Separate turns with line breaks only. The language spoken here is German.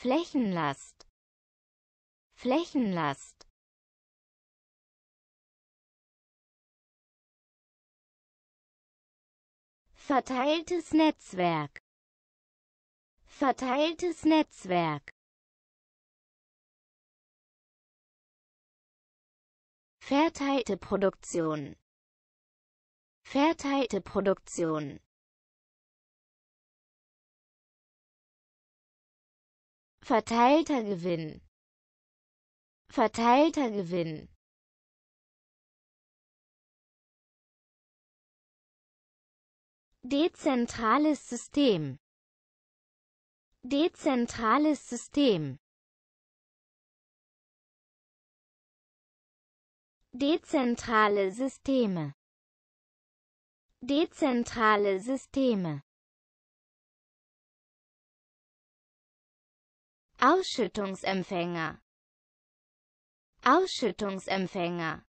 Flächenlast Flächenlast Verteiltes Netzwerk Verteiltes Netzwerk Verteilte Produktion Verteilte Produktion verteilter Gewinn verteilter Gewinn dezentrales System dezentrales System dezentrale Systeme dezentrale Systeme Ausschüttungsempfänger Ausschüttungsempfänger